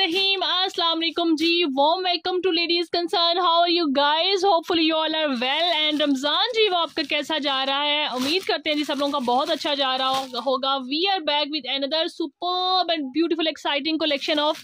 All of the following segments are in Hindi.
रहीम अस्सलाम वालेकुम जी warm welcome to ladies concern how are you guys hopefully you all are well and Ramzan जी वो आपका कैसा जा रहा है उम्मीद करते हैं जी सब लोगों का बहुत अच्छा जा रहा होगा we are back with another super and beautiful exciting collection of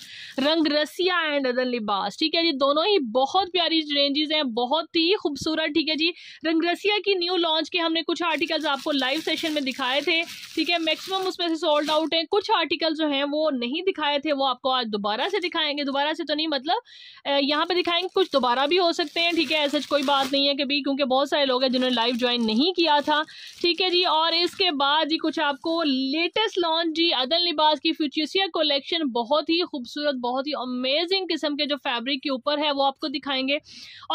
Rang Rasiya and other लिबास ठीक है जी दोनों ही बहुत प्यारी रेंजेज हैं बहुत ही खूबसूरत ठीक है जी रंग रसिया की न्यू लॉन्च के हमने कुछ आर्टिकल्स आपको लाइव सेशन में दिखाए थे ठीक है मैक्सिमम उसमें से सोल्ड आउट हैं कुछ आर्टिकल जो हैं वो नहीं दिखाए थे वो आपको आज दोबारा दोबारा से दिखाएंगे दोबारा से तो नहीं मतलब यहाँ पे दिखाएंगे कुछ दोबारा भी हो सकते हैं ठीक है ऐसा कोई बात नहीं है कि भाई क्योंकि बहुत सारे लोग हैं जिन्होंने लाइव ज्वाइन नहीं किया था ठीक है जी और इसके बाद जी कुछ आपको लेटेस्ट लॉन्च जी अदल लिबास की फ्यूचूसिया कलेक्शन बहुत ही खूबसूरत बहुत ही अमेजिंग किस्म के जो फैब्रिक के ऊपर है वो आपको दिखाएंगे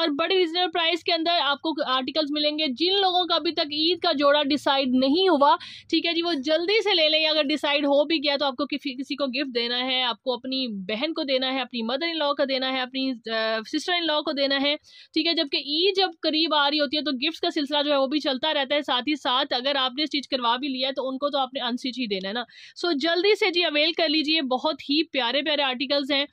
और बड़े रिजनेबल प्राइस के अंदर आपको आर्टिकल्स मिलेंगे जिन लोगों का अभी तक ईद का जोड़ा डिसाइड नहीं हुआ ठीक है जी वो जल्दी से ले लें अगर डिसाइड हो भी गया तो आपको किसी को गिफ्ट देना है आपको अपनी बहन को देना है अपनी मदर इन लॉ को देना है अपनी सिस्टर इन लॉ को देना है ठीक है जबकि ई e जब करीब आ रही होती है तो गिफ्ट का सिलसिला जो है वो भी चलता रहता है साथ ही साथ अगर आपने स्टिच करवा भी लिया है तो उनको तो आपने अनस्टिच ही देना है ना सो so, जल्दी से जी अवेल कर लीजिए बहुत ही प्यारे प्यारे आर्टिकल्स हैं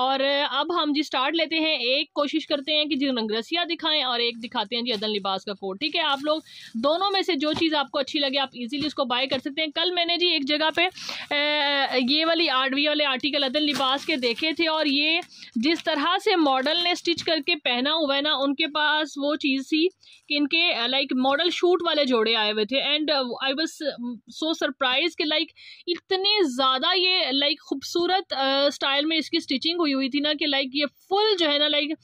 और अब हम जी स्टार्ट लेते हैं एक कोशिश करते हैं कि जी रंगरसिया दिखाएं और एक दिखाते हैं जी अदन लिबास का कोट ठीक है आप लोग दोनों में से जो चीज़ आपको अच्छी लगे आप इजीली उसको बाय कर सकते हैं कल मैंने जी एक जगह पे ए, ये वाली आडवी वाले आर्टिकल अदन लिबास के के देखे थे और ये जिस तरह से मॉडल ने स्टिच करके पहना हुआ है ना उनके पास वो चीज़ थी कि इनके लाइक मॉडल शूट वाले जोड़े आए हुए थे and I was so surprise कि लाइक इतने ज़्यादा ये लाइक खूबसूरत स्टाइल uh, में इसकी स्टिचिंग हुई हुई थी ना कि लाइक ये फुल जो है ना लाइक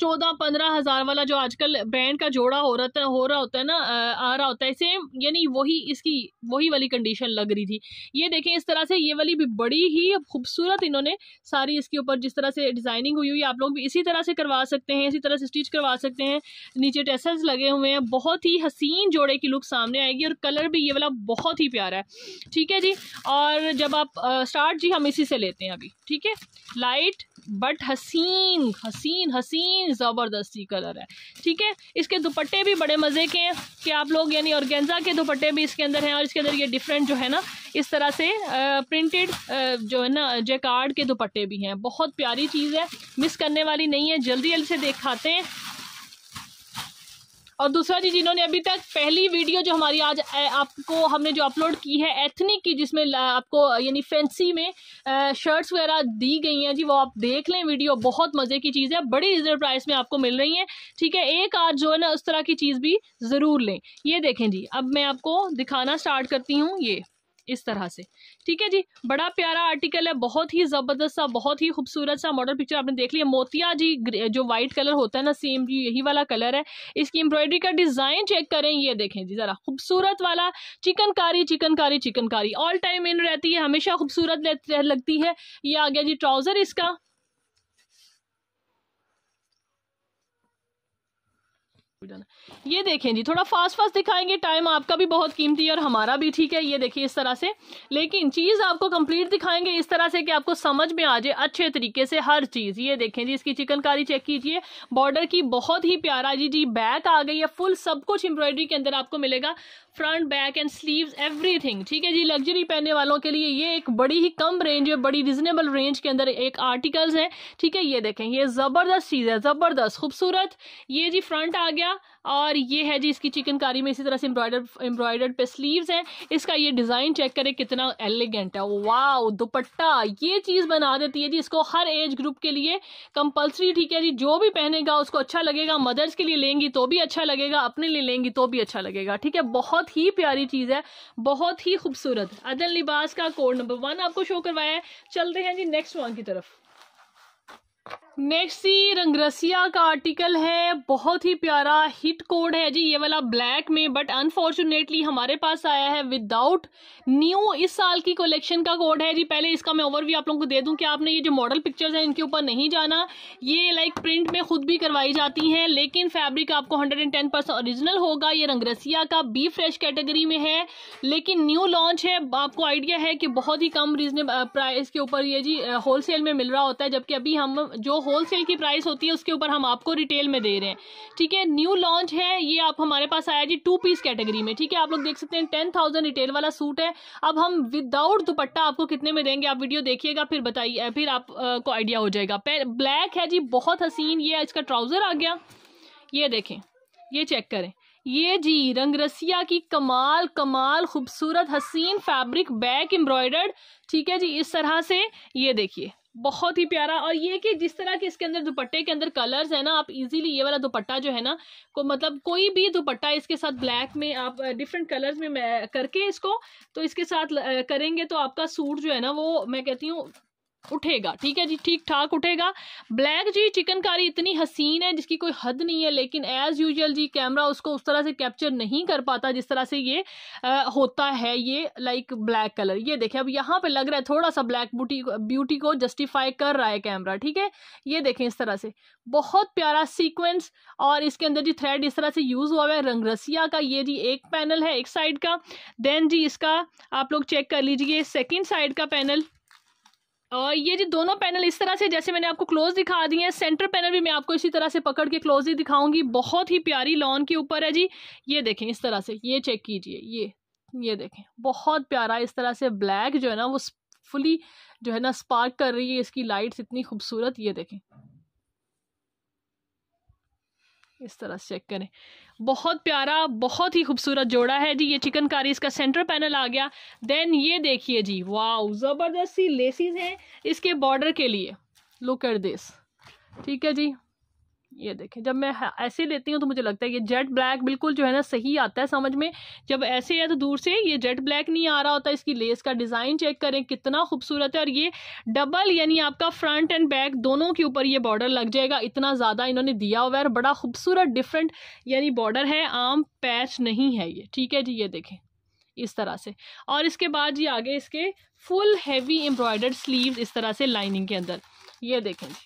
चौदह पंद्रह हज़ार वाला जो आजकल ब्रांड का जोड़ा हो रहा था हो रहा होता है ना आ रहा होता है सेम यानी वही इसकी वही वाली कंडीशन लग रही थी ये देखें इस तरह से ये वाली भी बड़ी ही खूबसूरत इन्होंने सारी इसके ऊपर जिस तरह से डिज़ाइनिंग हुई हुई आप लोग भी इसी तरह से करवा सकते हैं इसी तरह से स्टिच करवा सकते हैं नीचे टेसल्स लगे हुए हैं बहुत ही हसीन जोड़े की लुक सामने आएगी और कलर भी ये वाला बहुत ही प्यारा है ठीक है जी और जब आप स्टार्ट जी हम इसी से लेते हैं अभी ठीक है लाइट बट हसीन हसीन हसीन ही ज़बरदस्ती कलर है ठीक है इसके दुपट्टे भी बड़े मज़े के हैं कि आप लोग यानी गेंजा के दुपट्टे भी इसके अंदर हैं और इसके अंदर ये डिफरेंट जो है ना इस तरह से प्रिंटेड जो है ना जेकार्ड के दुपट्टे भी हैं बहुत प्यारी चीज़ है मिस करने वाली नहीं है जल्दी जल्दी से देखाते हैं और दूसरा जी जिन्होंने अभी तक पहली वीडियो जो हमारी आज आपको हमने जो अपलोड की है एथनिक की जिसमें आपको यानी फैंसी में शर्ट्स वगैरह दी गई हैं जी वो आप देख लें वीडियो बहुत मज़े की चीज़ है बड़ी रिजनेबल प्राइस में आपको मिल रही है ठीक है एक आज जो है ना उस तरह की चीज़ भी ज़रूर लें ये देखें जी अब मैं आपको दिखाना स्टार्ट करती हूँ ये इस तरह से ठीक है जी बड़ा प्यारा आर्टिकल है बहुत ही ज़बरदस्त सा बहुत ही खूबसूरत सा मॉडल पिक्चर आपने देख लिया मोतिया जी जो वाइट कलर होता है ना सेम जी यही वाला कलर है इसकी एम्ब्रॉयडरी का डिज़ाइन चेक करें ये देखें जी ज़रा खूबसूरत वाला chikankari chikankari chikankari all time in रहती है हमेशा खूबसूरत लगती है ये आ गया जी ट्राउज़र इसका जाना ये देखें जी थोड़ा फास्ट फास्ट दिखाएंगे टाइम आपका भी बहुत कीमती है और हमारा भी ठीक है ये देखिए इस तरह से लेकिन चीज़ आपको कंप्लीट दिखाएंगे इस तरह से कि आपको समझ में आ जाए अच्छे तरीके से हर चीज़ ये देखें जी इसकी चिकनकारी चेक कीजिए बॉर्डर की बहुत ही प्यारा जी जी बैक आ गई है फुल सब कुछ एम्ब्रॉयडरी के अंदर आपको मिलेगा front back and sleeve everything ठीक है जी लग्जरी पहनने वालों के लिए ये एक बड़ी ही कम रेंज है बड़ी रिजनेबल रेंज के अंदर एक आर्टिकल्स है ठीक है ये देखें ये ज़बरदस्त चीज़ है ज़बरदस्त खूबसूरत ये जी फ्रंट आ गया गया और ये है जी इसकी चिकनकारी में इसी तरह से एम्ब्रॉयडर एम्ब्रॉयडर्ड पे स्लीव्स हैं इसका ये डिज़ाइन चेक करें कितना एलिगेंट है वाओ दुपट्टा ये चीज़ बना देती है जी इसको हर एज ग्रुप के लिए कंपलसरी ठीक है जी जो भी पहनेगा उसको अच्छा लगेगा मदर्स के लिए लेंगी तो भी अच्छा लगेगा अपने लिए लेंगी तो भी अच्छा लगेगा ठीक है बहुत ही प्यारी चीज़ है बहुत ही खूबसूरत अदल लिबास का कोड नंबर वन आपको शो करवाया है चलते हैं जी नेक्स्ट वन की तरफ नेक्स्ट ही रंगरसिया का आर्टिकल है बहुत ही प्यारा हिट कोड है जी ये वाला ब्लैक में बट अनफॉर्चुनेटली हमारे पास आया है विदाउट न्यू इस साल की कलेक्शन का कोड है जी पहले इसका मैं ओवरव्यू आप लोगों को दे दूं कि आपने ये जो मॉडल पिक्चर्स हैं इनके ऊपर नहीं जाना ये लाइक प्रिंट में खुद भी करवाई जाती हैं लेकिन फैब्रिक आपको हंड्रेड ओरिजिनल होगा ये रंगरसिया का बी फ्रेश कैटेगरी में है लेकिन न्यू लॉन्च है आपको आइडिया है कि बहुत ही कम रीजनेबल प्राइस uh, के ऊपर ये जी होल uh, में मिल रहा होता है जबकि अभी हम जो होल सेल की प्राइस होती है उसके ऊपर हम आपको रिटेल में दे रहे हैं ठीक है न्यू लॉन्च है ये आप हमारे पास आया जी टू पीस कैटेगरी में ठीक है आप लोग देख सकते हैं टेन थाउजेंड रिटेल वाला सूट है अब हम विदाउट दुपट्टा आपको कितने में देंगे आप वीडियो देखिएगा फिर बताइए फिर आपको आइडिया हो जाएगा ब्लैक है जी बहुत हसीन ये इसका ट्राउज़र आ गया ये देखें ये चेक करें ये जी रंगरसिया की कमाल कमाल खूबसूरत हसीन फैब्रिक बैक एम्ब्रॉयडर्ड ठीक है जी इस तरह से ये देखिए बहुत ही प्यारा और ये कि जिस तरह के इसके अंदर दुपट्टे के अंदर कलर्स है ना आप इजीली ये वाला दुपट्टा जो है ना को मतलब कोई भी दुपट्टा इसके साथ ब्लैक में आप डिफरेंट कलर्स में करके इसको तो इसके साथ करेंगे तो आपका सूट जो है ना वो मैं कहती हूँ उठेगा ठीक है जी ठीक ठाक उठेगा ब्लैक जी चिकनकारी इतनी हसीन है जिसकी कोई हद नहीं है लेकिन एज़ यूजल जी कैमरा उसको उस तरह से कैप्चर नहीं कर पाता जिस तरह से ये आ, होता है ये लाइक ब्लैक कलर ये देखें अब यहाँ पे लग रहा है थोड़ा सा ब्लैक ब्यूटी ब्यूटी को जस्टिफाई कर रहा है कैमरा ठीक है ये देखें इस तरह से बहुत प्यारा सीक्वेंस और इसके अंदर जी थ्रेड इस तरह से यूज़ हुआ है रंगरसिया का ये जी एक पैनल है एक साइड का देन जी इसका आप लोग चेक कर लीजिए सेकेंड साइड का पैनल और ये जी दोनों पैनल इस तरह से जैसे मैंने आपको क्लोज दिखा दिए हैं सेंटर पैनल भी मैं आपको इसी तरह से पकड़ के क्लोज ही दिखाऊंगी बहुत ही प्यारी लॉन के ऊपर है जी ये देखें इस तरह से ये चेक कीजिए ये ये देखें बहुत प्यारा इस तरह से ब्लैक जो है ना वो फुली जो है ना स्पार्क कर रही है इसकी लाइट्स इतनी खूबसूरत ये देखें इस तरह से चेक करें बहुत प्यारा बहुत ही खूबसूरत जोड़ा है जी ये चिकनकारी इसका सेंटर पैनल आ गया देन ये देखिए जी वाओ ज़बरदस्ती लेसिस हैं इसके बॉर्डर के लिए लुक एट दिस ठीक है जी ये देखें जब मैं ऐसे लेती हूँ तो मुझे लगता है ये जेट ब्लैक बिल्कुल जो है ना सही आता है समझ में जब ऐसे है तो दूर से ये जेट ब्लैक नहीं आ रहा होता इसकी लेस का डिज़ाइन चेक करें कितना खूबसूरत है और ये डबल यानी आपका फ्रंट एंड बैक दोनों के ऊपर ये बॉर्डर लग जाएगा इतना ज़्यादा इन्होंने दिया हुआ है और बड़ा खूबसूरत डिफरेंट यानी बॉर्डर है आम पैच नहीं है ये ठीक है जी ये देखें इस तरह से और इसके बाद जी आगे इसके फुल हैवी एम्ब्रॉयडर्ड स्लीव इस तरह से लाइनिंग के अंदर ये देखें जी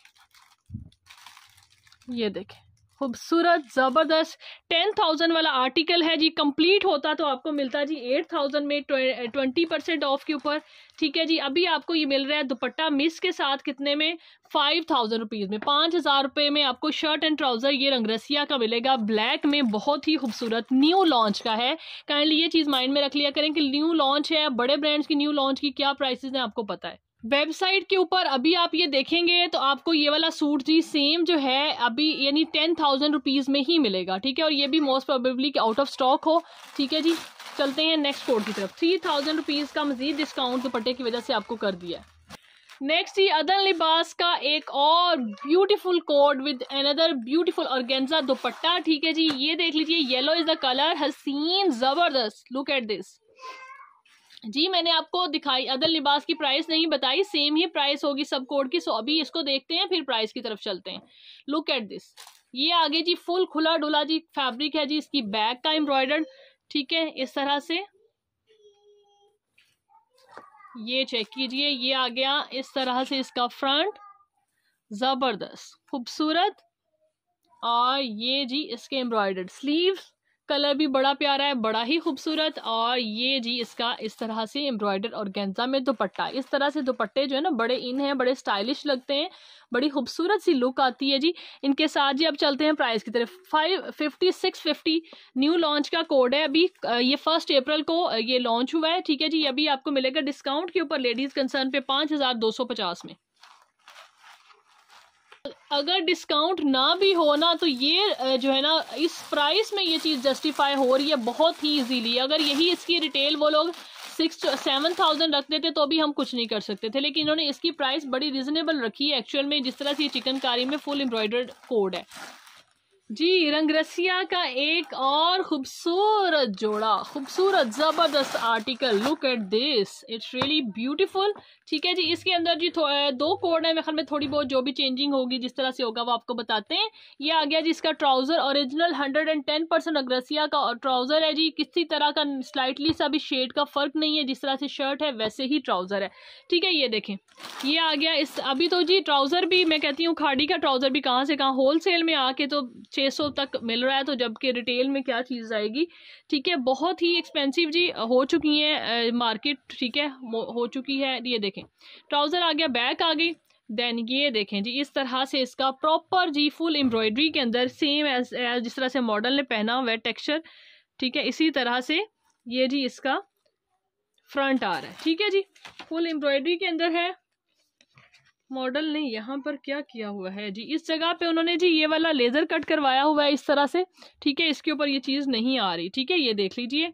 ये देखें खूबसूरत ज़बरदस्त टेन थाउजेंड वाला आर्टिकल है जी कंप्लीट होता तो आपको मिलता जी एट थाउजेंड में ट्वेंटी परसेंट ऑफ के ऊपर ठीक है जी अभी आपको ये मिल रहा है दुपट्टा मिस के साथ कितने में फाइव थाउजेंड रुपीज़ में पाँच हज़ार रुपये में आपको शर्ट एंड ट्राउज़र ये रंगरसिया का मिलेगा ब्लैक में बहुत ही खूबसूरत न्यू लॉन्च का है काइंडली ये चीज़ माइंड में रख लिया करें कि न्यू लॉन्च है बड़े ब्रांड्स की न्यू लॉन्च की क्या प्राइसेस हैं आपको पता है वेबसाइट के ऊपर अभी आप ये देखेंगे तो आपको ये वाला सूट जी सेम जो है अभी यानी टेन थाउजेंड रुपीज़ में ही मिलेगा ठीक है और ये भी most probably out of stock हो ठीक है जी चलते हैं नेक्स्ट कोड की तरफ थ्री थाउजेंड रुपीज़ का मजीद डिस्काउंट दुपट्टे की वजह से आपको कर दिया है नेक्स्ट ये अदन लिबास का एक और beautiful code with another beautiful organza dupatta ठीक है जी ये देख लीजिए येलो इज़ द कलर हसीन ज़बरदस्त लुक एट दिस जी मैंने आपको दिखाई अदल लिबास की प्राइस नहीं बताई सेम ही प्राइस होगी सब कोड की सो अभी इसको देखते हैं फिर प्राइस की तरफ चलते हैं लुक एट दिस ये आगे जी फुल खुला डुला जी फैब्रिक है जी इसकी बैक का एम्ब्रॉयडर्ड ठीक है इस तरह से ये चेक कीजिए ये आ गया इस तरह से इसका फ्रंट ज़बरदस्त खूबसूरत और ये जी इसके एम्ब्रॉयडर्ड स्लीव्स कलर भी बड़ा प्यारा है बड़ा ही खूबसूरत और ये जी इसका इस तरह से एम्ब्रॉयडर और गेंजा में दुपट्टा इस तरह से दुपट्टे जो है ना बड़े इन हैं बड़े स्टाइलिश लगते हैं बड़ी खूबसूरत सी लुक आती है जी इनके साथ जी अब चलते हैं प्राइस की तरफ five fifty six fifty new launch का कोड है अभी ये फर्स्ट अप्रैल को ये लॉन्च हुआ है ठीक है जी अभी आपको मिलेगा डिस्काउंट के ऊपर लेडीज़ कंसर्न पे पाँच हज़ार दो सौ पचास में अगर डिस्काउंट ना भी हो ना तो ये जो है ना इस प्राइस में ये चीज़ जस्टिफाई हो रही है बहुत ही इजीली अगर यही इसकी रिटेल वो लोग सिक्स सेवन थाउजेंड रख देते तो भी हम कुछ नहीं कर सकते थे लेकिन इन्होंने इसकी प्राइस बड़ी रिजनेबल रखी है एक्चुअल में जिस तरह से ये चिकनकारी में फुल एम्ब्रॉयडर्ड कोड है जी रंग रसिया का एक और खूबसूरत जोड़ा खूबसूरत ज़बरदस्त article look at this it's really beautiful ठीक है जी इसके अंदर जी दो कोड है मेरे में थोड़ी बहुत जो भी चेंजिंग होगी जिस तरह से होगा वो आपको बताते हैं ये आ गया जी इसका trouser original hundred and ten percent Rangrasiya का ट्राउज़र है जी किसी तरह का स्लाइटली सा भी शेड का फ़र्क नहीं है जिस तरह से शर्ट है वैसे ही ट्राउज़र है ठीक है ये देखें ये आ गया इस अभी तो जी ट्राउज़र भी मैं कहती हूँ खाड़ी का ट्राउज़र भी कहाँ से कहाँ होल में आके तो छः सौ तक मिल रहा है तो जबकि रिटेल में क्या चीज़ आएगी ठीक है बहुत ही एक्सपेंसिव जी हो चुकी है मार्केट ठीक है हो चुकी है ये देखें ट्राउज़र आ गया बैक आ गई देन ये देखें जी इस तरह से इसका प्रॉपर जी फुल एम्ब्रॉयडरी के अंदर सेम एज एज जिस तरह से मॉडल ने पहना हुआ है टेक्स्चर ठीक है इसी तरह से ये जी इसका फ्रंट आ रहा है ठीक है जी फुल एम्ब्रॉयडरी के अंदर है मॉडल ने यहाँ पर क्या किया हुआ है जी इस जगह पे उन्होंने जी ये वाला लेज़र कट करवाया हुआ है इस तरह से ठीक है इसके ऊपर ये चीज़ नहीं आ रही ठीक है ये देख लीजिए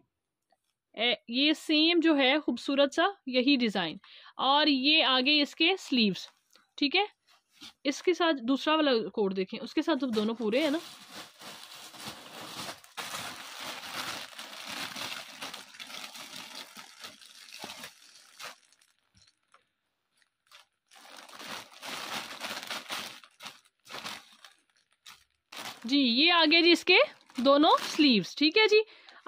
ये सेम जो है खूबसूरत सा यही डिज़ाइन और ये आगे इसके स्लीव्स ठीक है इसके साथ दूसरा वाला कोड देखें उसके साथ जब तो दोनों पूरे है ना जी ये आगे जी इसके दोनों स्लीव्स ठीक है जी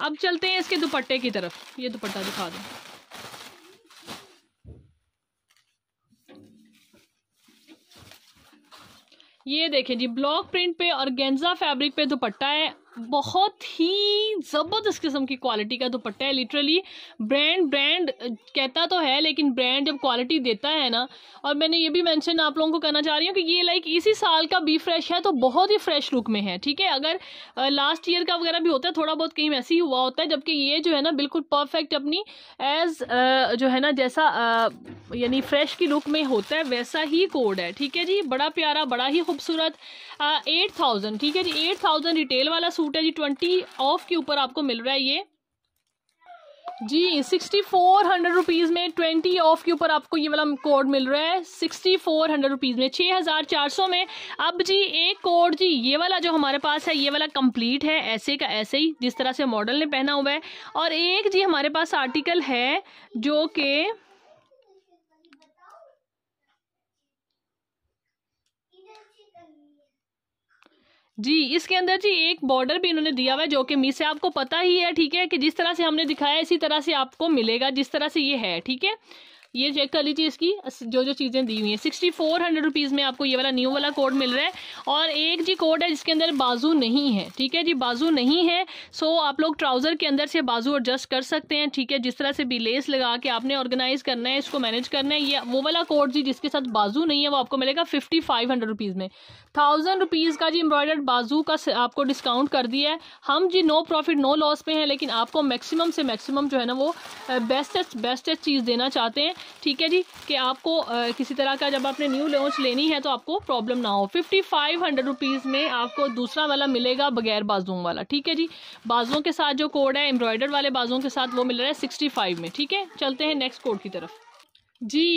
अब चलते हैं इसके दुपट्टे की तरफ ये दुपट्टा दिखा दो ये देखें जी ब्लॉक प्रिंट पे और गेंजा फैब्रिक पे दुपट्टा है बहुत ही ज़बरदस्त किस्म की क्वालिटी का दुपट्टा है लिटरली ब्रांड ब्रांड कहता तो है लेकिन ब्रांड जब क्वालिटी देता है ना और मैंने ये भी मेंशन आप लोगों को करना चाह रही हूँ कि ये लाइक इसी साल का बी फ्रेश है तो बहुत ही फ्रेश लुक में है ठीक है अगर लास्ट ईयर का वगैरह भी होता है थोड़ा बहुत कहीं वैसे ही हुआ होता है जबकि ये जो है ना बिल्कुल परफेक्ट अपनी एज जो है ना जैसा यानी फ्रेश की लुक में होता है वैसा ही कोड है ठीक है जी बड़ा प्यारा बड़ा ही खूबसूरत एट थाउजेंड ठीक है जी एट थाउजेंड रिटेल वाला सूट सूट है जी ट्वेंटी ऑफ के ऊपर आपको मिल रहा है ये जी सिक्सटी फोर हंड्रेड रुपीज़ में ट्वेंटी ऑफ के ऊपर आपको ये वाला कोड मिल रहा है सिक्सटी फोर हंड्रेड रुपीज़ में छः हज़ार चार सौ में अब जी एक कोड जी ये वाला जो हमारे पास है ये वाला कंप्लीट है ऐसे का ऐसे ही जिस तरह से मॉडल ने पहना हुआ है और एक जी हमारे पास आर्टिकल है जो कि जी इसके अंदर जी एक बॉर्डर भी इन्होंने दिया हुआ है जो कि मिस है आपको पता ही है ठीक है कि जिस तरह से हमने दिखाया इसी तरह से आपको मिलेगा जिस तरह से ये है ठीक है ये चेक कर लीजिए इसकी जो जो चीज़ें दी हुई हैं सिक्सटी फोर हंड्रेड रुपीज़ में आपको ये वाला न्यू वाला कोड मिल रहा है और एक जी कोड है जिसके अंदर बाजू नहीं है ठीक है जी बाजू नहीं है सो आप लोग ट्राउज़र के अंदर से बाजू एडजस्ट कर सकते हैं ठीक है जिस तरह से भी लेस लगा के आपने ऑर्गेनाइज करना है इसको मैनेज करना है ये वो वाला कोड जी जिसके साथ बाजू नहीं है वो आपको मिलेगा फिफ्टी फाइव हंड्रेड रुपीज़ में थाउजेंड रुपीज़ का जी एम्ब्रॉयडर्ड बाजू का आपको डिस्काउंट कर दिया है हम जी नो प्रॉफिट नो लॉस पे हैं लेकिन आपको मैक्सिमम से मैक्सिमम जो है ना वो बेस्टेस्ट बेस्टेस्ट चीज़ देना चाहते हैं ठीक है जी कि आपको आ, किसी तरह का जब आपने न्यू लॉन्च लेनी है तो आपको प्रॉब्लम ना हो फिफ्टी फाइव हंड्रेड रुपीज़ में आपको दूसरा वाला मिलेगा बगैर बाजुओं वाला ठीक है जी बाजुओं के साथ जो कोड है एम्ब्रॉयडर वाले बाजुओं के साथ वो मिल रहा है सिक्सटी फाइव में ठीक है चलते हैं नेक्स्ट कोड की तरफ जी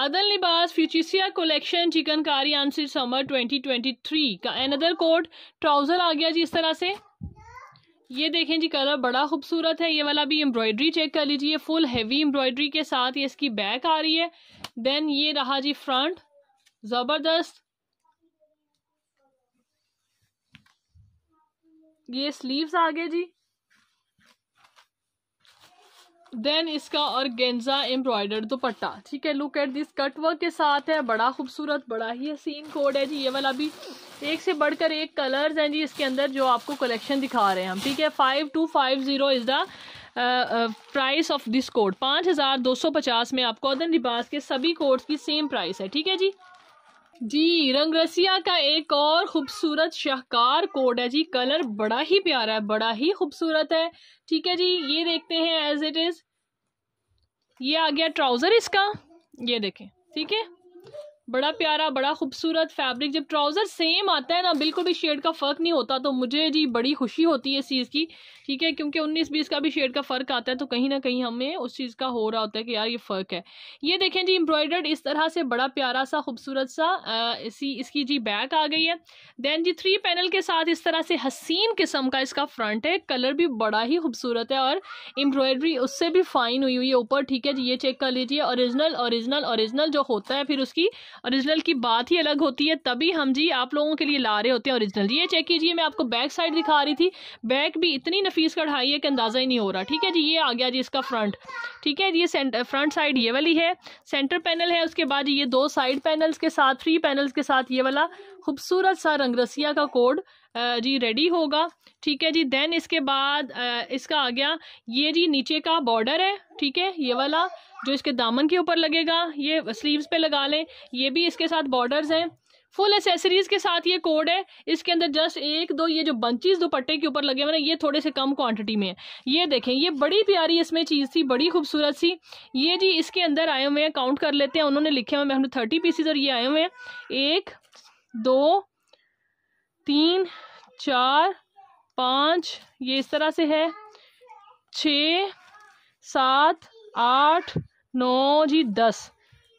अदल लिबास फ्यूचिसिया कलेक्शन चिकनकारी आंसर समर 2023 का एनदर कोड ट्राउज़र आ गया जी इस तरह से ये देखें जी कलर बड़ा खूबसूरत है ये वाला भी एम्ब्रॉयडरी चेक कर लीजिए फुल हैवी एम्ब्रॉयडरी के साथ ये इसकी बैक आ रही है देन ये रहा जी फ्रंट ज़बरदस्त ये स्लीव्स आ गए जी देन इसका और गेंजा एम्ब्रॉयडर दुपट्टा ठीक है look at this cut work के साथ है बड़ा खूबसूरत बड़ा ही हसीन कोड है जी ये वाला भी एक से बढ़कर एक कलर्स हैं जी इसके अंदर जो आपको कलेक्शन दिखा रहे हैं हम ठीक है five two five zero is the price of this code पाँच हज़ार दो सौ पचास में आपको अदन लिबास के सभी कोड्स की सेम प्राइस है ठीक है जी जी रंग रसिया का एक और खूबसूरत शाहकार कोड है जी कलर बड़ा ही प्यारा है बड़ा ही खूबसूरत है ठीक है जी ये देखते हैं एज इट इज़ ये आ गया ट्राउज़र इसका ये देखें ठीक है बड़ा प्यारा बड़ा खूबसूरत फैब्रिक जब ट्राउज़र सेम आता है ना बिल्कुल भी शेड का फ़र्क नहीं होता तो मुझे जी बड़ी खुशी होती है इस चीज़ की ठीक है क्योंकि उन्नीस बीस का भी शेड का फ़र्क आता है तो कहीं ना कहीं हमें उस चीज़ का हो रहा होता है कि यार ये फ़र्क है ये देखें जी एम्ब्रॉयडर्ड इस तरह से बड़ा प्यारा सा खूबसूरत सा आ, इसी इसकी जी बैक आ गई है देन जी थ्री पैनल के साथ इस तरह से हसीन किस्म का इसका फ्रंट है कलर भी बड़ा ही खूबसूरत है और एम्ब्रॉयडरी उससे भी फाइन हुई हुई है ऊपर ठीक है जी ये चेक कर लीजिए ओरिजिनल ओरिजिनल ओरिजिनल जो होता है फिर उसकी ओरिजिनल की बात ही अलग होती है तभी हम जी आप लोगों के लिए ला रहे होते हैं ओरिजिनल ये चेक कीजिए मैं आपको बैक साइड दिखा रही थी बैक भी इतनी नफी पीस कढ़ाई है कि अंदाज़ा ही नहीं हो रहा ठीक है जी ये आ गया जी इसका फ्रंट ठीक है जी ये फ्रंट साइड ये वाली है सेंटर पैनल है उसके बाद ये दो साइड पैनल्स के साथ थ्री पैनल्स के साथ ये वाला खूबसूरत सा रंगरसिया का कोड जी रेडी होगा ठीक है जी देन इसके बाद इसका आ गया ये जी नीचे का बॉर्डर है ठीक है ये वाला जो इसके दामन के ऊपर लगेगा ये स्लीव्स पे लगा लें ये भी इसके साथ बॉर्डर्स हैं फुल एसेसरीज के साथ ये कोड है इसके अंदर जस्ट एक दो ये जो बंचीज दुपट्टे के ऊपर लगे हुए ना ये थोड़े से कम क्वांटिटी में है ये देखें ये बड़ी प्यारी इसमें चीज़ थी बड़ी खूबसूरत सी ये जी इसके अंदर आए हुए हैं काउंट कर लेते हैं उन्होंने लिखे हुए हमने थर्टी पीसीज और ये आए हुए हैं एक दो तीन चार पाँच ये इस तरह से है छ सात आठ नौ जी दस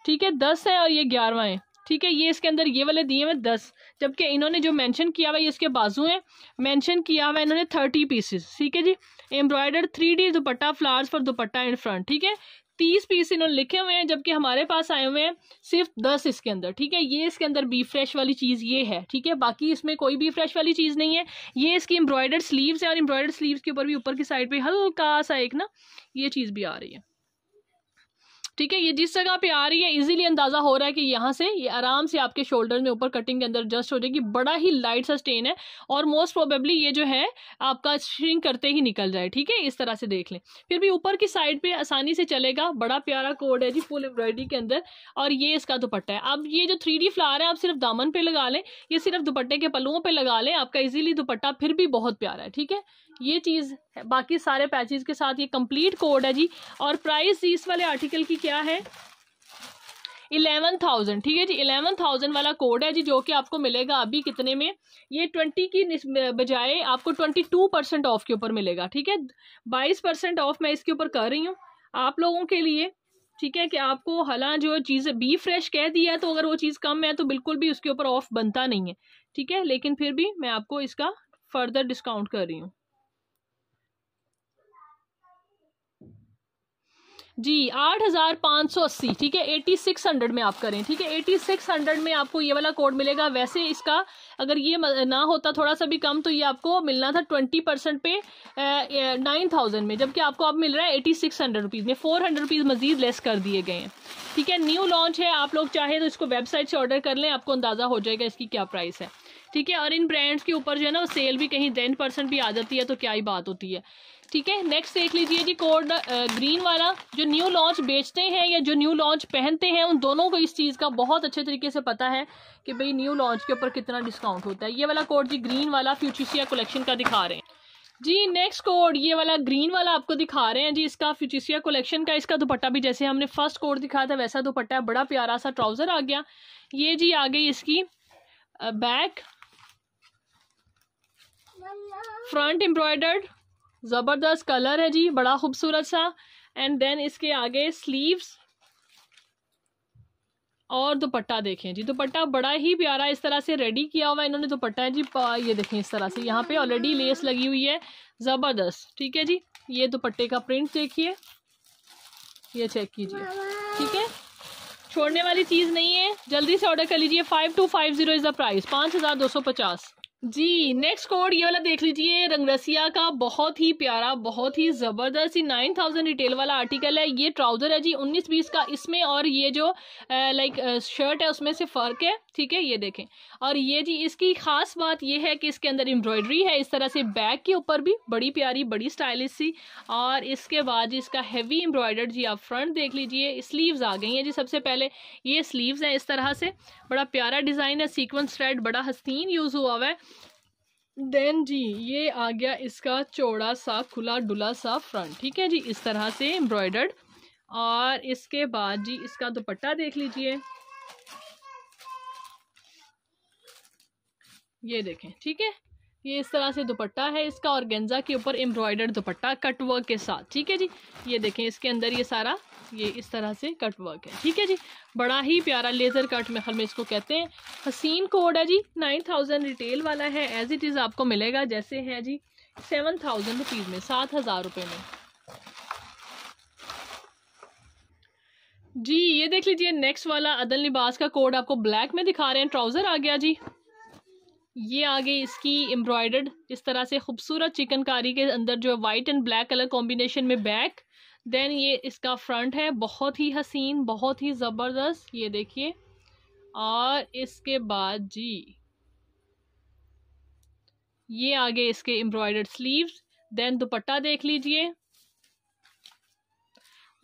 ठीक है दस है और ये ग्यारहवा है ठीक है ये इसके अंदर ये वाले दिए हुए दस जबकि इन्होंने जो मेंशन किया हुआ ये इसके बाजू हैं मेंशन किया हुआ इन्होंने थर्टी पीसेस ठीक है जी एम्ब्रॉयडर थ्री डी दुपट्टा फ्लावर्स पर दुपट्टा इन फ्रंट ठीक है तीस पीस इन्होंने लिखे हुए हैं जबकि हमारे पास आए हुए हैं सिर्फ दस इसके अंदर ठीक है ये इसके अंदर बी फ्रेश वाली चीज़ ये है ठीक है बाकी इसमें कोई भी फ्रेश वाली चीज़ नहीं है ये इसकी एम्ब्रॉयडर्ड स्लीव्स है और एम्ब्रॉयडर्ड स्लीव्स के ऊपर भी ऊपर की साइड पर हल्का सा एक ना ये चीज़ भी आ रही है ठीक है ये जिस जगह पे आ रही है इजीली अंदाजा हो रहा है कि यहाँ से ये आराम से आपके शोल्डर में ऊपर कटिंग के अंदर जस्ट हो जाएगी बड़ा ही लाइट सा स्टेन है और मोस्ट प्रोबेबली ये जो है आपका श्रिंक करते ही निकल जाए ठीक है इस तरह से देख लें फिर भी ऊपर की साइड पे आसानी से चलेगा बड़ा प्यारा कोड है जी फुल एम्ब्रॉयडरी के अंदर और ये इसका दुपट्टा है अब ये जो थ्री फ्लावर है आप सिर्फ दामन पर लगा लें ये सिर्फ दुपट्टे के पलुओं पर लगा लें आपका ईजिली दुपट्टा फिर भी बहुत प्यारा है ठीक है ये चीज़ बाकी सारे पैचेज के साथ ये कंप्लीट कोड है जी और प्राइस इस वाले आर्टिकल की क्या है इलेवन थाउजेंड ठीक है जी इलेवन थाउजेंड वाला कोड है जी जो कि आपको मिलेगा अभी कितने में ये ट्वेंटी की बजाय आपको ट्वेंटी टू परसेंट ऑफ के ऊपर मिलेगा ठीक है बाईस परसेंट ऑफ मैं इसके ऊपर कर रही हूँ आप लोगों के लिए ठीक है कि आपको हला जो चीज़ बी फ्रेश कह दिया तो अगर वो चीज़ कम है तो बिल्कुल भी उसके ऊपर ऑफ बनता नहीं है ठीक है लेकिन फिर भी मैं आपको इसका फर्दर डिस्काउंट कर रही हूँ जी आठ हज़ार पाँच सौ अस्सी ठीक है एटी सिक्स हंड्रेड में आप करें ठीक है एटी सिक्स हंड्रेड में आपको ये वाला कोड मिलेगा वैसे इसका अगर ये ना होता थोड़ा सा भी कम तो ये आपको मिलना था ट्वेंटी परसेंट पे नाइन थाउजेंड में जबकि आपको अब मिल रहा है एटी सिक्स हंड्रेड रुपीज़ में फोर हंड्रेड रुपीज़ मजीद लेस कर दिए गए हैं ठीक है न्यू लॉन्च है आप लोग चाहे तो इसको वेबसाइट से ऑर्डर कर लें आपको अंदाज़ा हो जाएगा इसकी क्या प्राइस है ठीक है और इन ब्रांड्स के ऊपर जो है ना सेल भी कहीं टेन परसेंट भी आ जाती है तो क्या ही बात होती है ठीक है नेक्स्ट देख लीजिए जी कोड ग्रीन वाला जो न्यू लॉन्च बेचते हैं या जो न्यू लॉन्च पहनते हैं उन दोनों को इस चीज़ का बहुत अच्छे तरीके से पता है कि भाई न्यू लॉन्च के ऊपर कितना डिस्काउंट होता है ये वाला कोड जी ग्रीन वाला फ्यूचिसिया कलेक्शन का दिखा रहे हैं जी नेक्स्ट कोड ये वाला ग्रीन वाला आपको दिखा रहे हैं जी इसका फ्यूचिसिया कलेक्शन का इसका दुपट्टा भी जैसे हमने फर्स्ट कोड दिखाया था वैसा दुपट्टा है बड़ा प्यारा सा ट्राउज़र आ गया ये जी आ गई इसकी बैक फ्रंट एम्ब्रॉयडर्ड ज़बरदस्त कलर है जी बड़ा खूबसूरत सा एंड देन इसके आगे स्लीव्स और दुपट्टा देखें जी दुपट्टा बड़ा ही प्यारा इस तरह से रेडी किया हुआ है इन्होंने दुपट्टा है जी ये देखें इस तरह से यहाँ पे ऑलरेडी लेस लगी हुई है ज़बरदस्त ठीक है जी ये दुपट्टे का प्रिंट देखिए ये चेक कीजिए ठीक है छोड़ने वाली चीज़ नहीं है जल्दी से ऑर्डर कर लीजिए five two five zero is the price पाँच हज़ार दो सौ पचास जी नेक्स्ट कोड ये वाला देख लीजिए रंगरसिया का बहुत ही प्यारा बहुत ही ज़बरदस्त नाइन थाउजेंड रिटेल वाला आर्टिकल है ये ट्राउज़र है जी उन्नीस बीस का इसमें और ये जो लाइक शर्ट है उसमें से फ़र्क है ठीक है ये देखें और ये जी इसकी ख़ास बात ये है कि इसके अंदर एम्ब्रॉयडरी है इस तरह से बैक के ऊपर भी बड़ी प्यारी बड़ी स्टाइलिश सी और इसके बाद जी इसका हैवी एम्ब्रॉयडर जी आप फ्रंट देख लीजिए स्लीव्स आ गई हैं जी सबसे पहले ये स्लीव्स हैं इस तरह से बड़ा प्यारा डिज़ाइन है सीक्वेंस थ्रेड बड़ा हसीन यूज़ हुआ हुआ है देन जी ये आ गया इसका चौड़ा सा खुला डुला सा फ्रंट ठीक है जी इस तरह से एम्ब्रॉयडर्ड और इसके बाद जी इसका दुपट्टा देख लीजिए ये देखें ठीक है ये इस तरह से दुपट्टा है इसका और गेंजा के ऊपर एम्ब्रॉयडर्ड दुपट्टा कट वर्क के साथ ठीक है जी ये देखें इसके अंदर ये सारा ये इस तरह से कट वर्क है ठीक है जी बड़ा ही प्यारा लेज़र कट में में इसको कहते हैं हसीन कोड है जी नाइन थाउजेंड रिटेल वाला है एज इट इज़ आपको मिलेगा जैसे है जी सेवन थाउजेंड रुपीज़ में सात हज़ार रुपये में जी ये देख लीजिए नेक्स्ट वाला अदल लिबास का कोड आपको ब्लैक में दिखा रहे हैं ट्राउज़र आ गया जी ये आ गई इसकी एम्ब्रॉयडर्ड इस तरह से खूबसूरत चिकनकारी के अंदर जो है white and black colour combination में बैक देन ये इसका फ्रंट है बहुत ही हसीन बहुत ही ज़बरदस्त ये देखिए और इसके बाद जी ये आगे इसके एम्ब्रॉयडर्ड स्लीव्स देन दुपट्टा देख लीजिए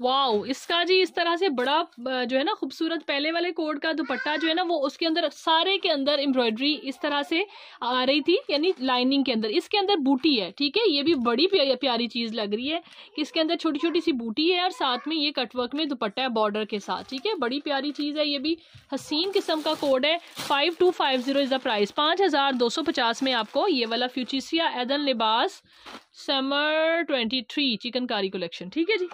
वाओ इसका जी इस तरह से बड़ा जो है ना खूबसूरत पहले वाले कोड का दुपट्टा जो है ना वो उसके अंदर सारे के अंदर एम्ब्रॉयडरी इस तरह से आ रही थी यानी लाइनिंग के अंदर इसके अंदर बूटी है ठीक है ये भी बड़ी प्यारी, प्यारी चीज़ लग रही है कि इसके अंदर छोटी छोटी सी बूटी है और साथ में ये कटवर्क में दुपट्टा है बॉर्डर के साथ ठीक है बड़ी प्यारी चीज़ है ये भी हसीन किस्म का कोड है five two five zero is the price पाँच हज़ार दो सौ पचास में आपको ये वाला fuchsia Adan Libas summer twenty three chikankari collection ठीक है जी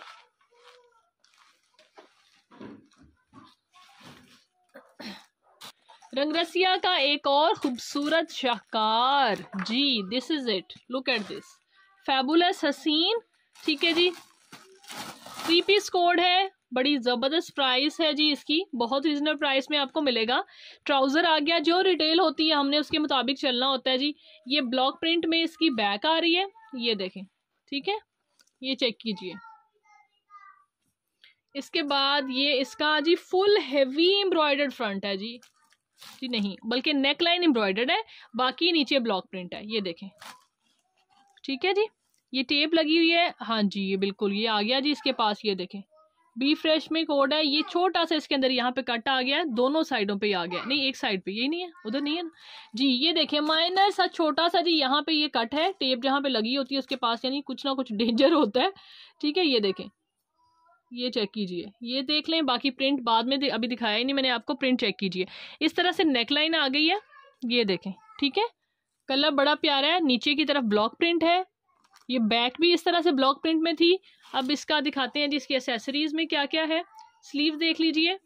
रंगरसिया का एक और खूबसूरत शाहकार जी this is it look at this fabulous हसीन ठीक है जी थ्री पीस कोड है बड़ी ज़बरदस्त प्राइस है जी इसकी बहुत रीजनेबल प्राइस में आपको मिलेगा ट्राउज़र आ गया जो रिटेल होती है हमने उसके मुताबिक चलना होता है जी ये ब्लॉक प्रिंट में इसकी बैक आ रही है ये देखें ठीक है ये चेक कीजिए इसके बाद ये इसका जी फुल हेवी एम्ब्रॉयडर्ड फ्रंट है जी जी नहीं बल्कि नेक लाइन एम्ब्रॉयडर्ड है बाकी नीचे ब्लॉक प्रिंट है ये देखें ठीक है जी ये टेप लगी हुई है हाँ जी ये बिल्कुल ये आ गया जी इसके पास ये देखें बी फ्रेश में कोड है ये छोटा सा इसके अंदर यहाँ पे कट आ गया है दोनों साइडों पे आ गया नहीं एक साइड पे ये नहीं है उधर नहीं है ना जी ये देखें माइनर सा छोटा सा जी यहाँ पे ये कट है टेप जहाँ पे लगी होती है उसके पास यानी कुछ ना कुछ डेंजर होता है ठीक है ये देखें ये चेक कीजिए ये देख लें बाकी प्रिंट बाद में अभी दिखाया ही नहीं मैंने आपको प्रिंट चेक कीजिए इस तरह से नेकलाइन आ गई है ये देखें ठीक है कलर बड़ा प्यारा है नीचे की तरफ ब्लॉक प्रिंट है ये बैक भी इस तरह से ब्लॉक प्रिंट में थी अब इसका दिखाते हैं जी इसकी एसेसरीज़ में क्या क्या है स्लीव देख लीजिए